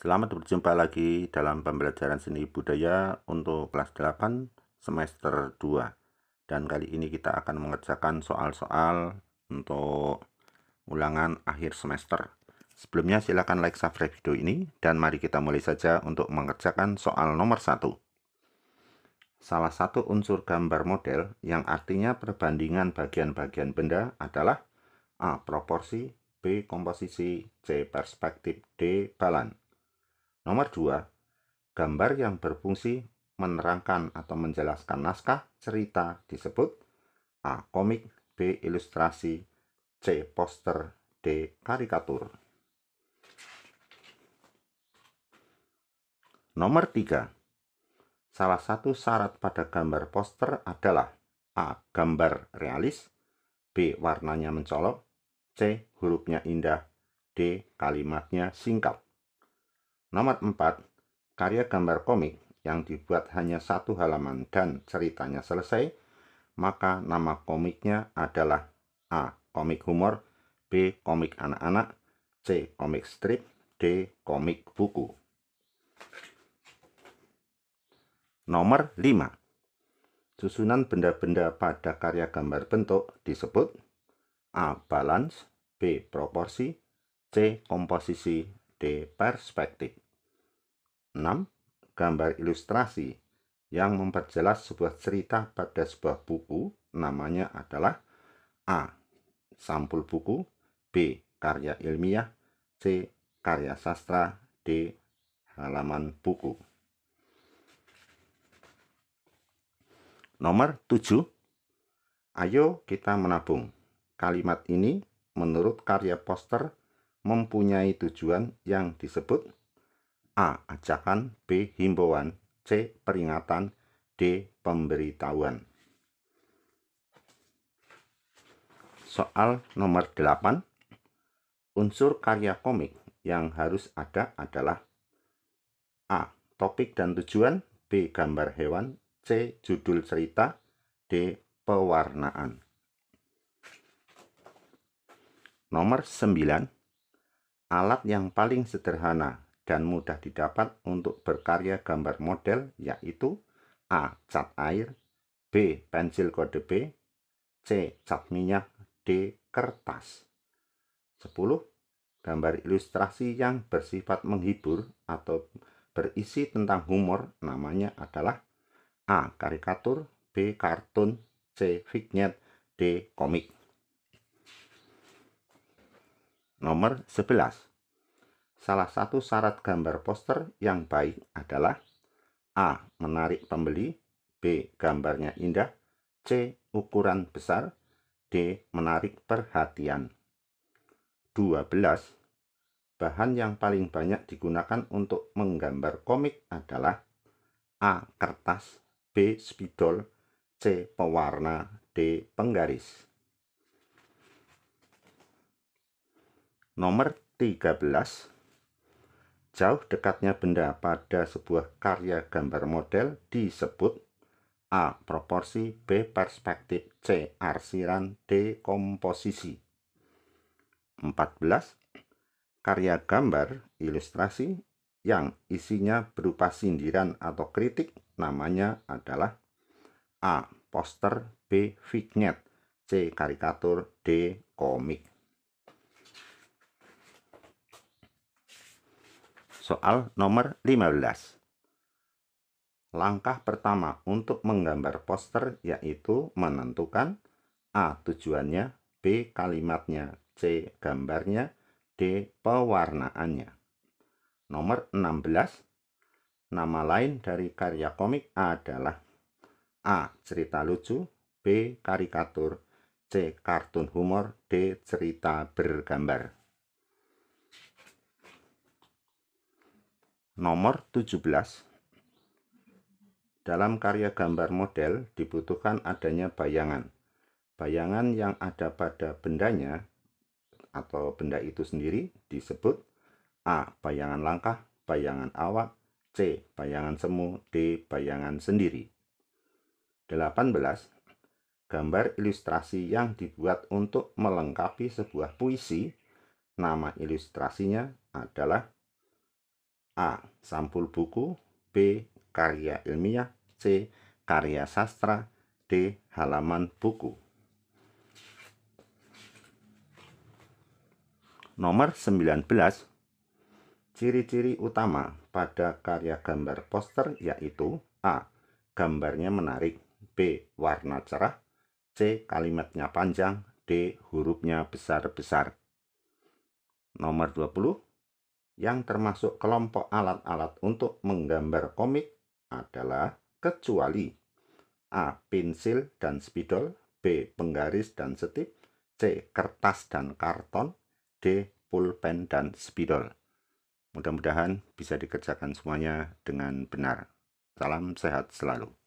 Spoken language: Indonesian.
Selamat berjumpa lagi dalam pembelajaran seni budaya untuk kelas 8 semester 2. Dan kali ini kita akan mengerjakan soal-soal untuk ulangan akhir semester. Sebelumnya silakan like subscribe video ini dan mari kita mulai saja untuk mengerjakan soal nomor 1. Salah satu unsur gambar model yang artinya perbandingan bagian-bagian benda adalah A. Proporsi B. Komposisi C. Perspektif D. Balan Nomor 2, gambar yang berfungsi menerangkan atau menjelaskan naskah cerita disebut A. Komik B. Ilustrasi C. Poster D. Karikatur Nomor 3 Salah satu syarat pada gambar poster adalah A. Gambar realis B. Warnanya mencolok C. Hurufnya indah D. Kalimatnya singkat Nomor 4, karya gambar komik yang dibuat hanya satu halaman dan ceritanya selesai, maka nama komiknya adalah A. Komik humor, B. Komik anak-anak, C. Komik strip, D. Komik buku. Nomor 5. Susunan benda-benda pada karya gambar bentuk disebut A. Balance B. Proporsi C. Komposisi D. Perspektif 6. Gambar ilustrasi yang memperjelas sebuah cerita pada sebuah buku namanya adalah A. Sampul buku B. Karya ilmiah C. Karya sastra D. Halaman buku Nomor 7 Ayo kita menabung Kalimat ini menurut karya poster mempunyai tujuan yang disebut A. Ajakan B. Himbauan C. Peringatan D. Pemberitahuan Soal nomor 8 Unsur karya komik yang harus ada adalah A. Topik dan tujuan B. Gambar hewan C. Judul cerita D. Pewarnaan Nomor 9 alat yang paling sederhana dan mudah didapat untuk berkarya gambar model yaitu A. Cat air B. Pensil kode B C. Cat minyak D. Kertas 10. Gambar ilustrasi yang bersifat menghibur atau berisi tentang humor namanya adalah A. Karikatur B. Kartun C. Vignette D. Komik Nomor 11. Salah satu syarat gambar poster yang baik adalah A. Menarik pembeli B. Gambarnya indah C. Ukuran besar D. Menarik perhatian 12. Bahan yang paling banyak digunakan untuk menggambar komik adalah A. Kertas B. Spidol C. Pewarna D. Penggaris Nomor 13 Jauh dekatnya benda pada sebuah karya gambar model disebut A. Proporsi B. Perspektif C. Arsiran D. Komposisi 14. Karya gambar ilustrasi yang isinya berupa sindiran atau kritik namanya adalah A. Poster B. Vignette C. Karikatur D. Komik soal nomor 15. Langkah pertama untuk menggambar poster yaitu menentukan A tujuannya, B kalimatnya, C gambarnya, D pewarnaannya. Nomor 16. Nama lain dari karya komik adalah A. Cerita lucu B. Karikatur C. Kartun humor D. Cerita bergambar nomor 17 dalam karya gambar model dibutuhkan adanya bayangan. Bayangan yang ada pada bendanya atau benda itu sendiri disebut A. Bayangan langkah, bayangan awak, C. Bayangan semu, D. Bayangan sendiri. 18. Gambar ilustrasi yang dibuat untuk melengkapi sebuah puisi, nama ilustrasinya adalah A. Sampul buku B. Karya ilmiah C. Karya sastra D. Halaman buku Nomor 19 Ciri-ciri utama pada karya gambar poster yaitu A. Gambarnya menarik B. Warna cerah C. Kalimatnya panjang D. Hurufnya besar-besar Nomor 20 yang termasuk kelompok alat-alat untuk menggambar komik adalah kecuali A. Pensil dan spidol B. Penggaris dan setip C. Kertas dan karton D. Pulpen dan spidol Mudah-mudahan bisa dikerjakan semuanya dengan benar. Salam sehat selalu.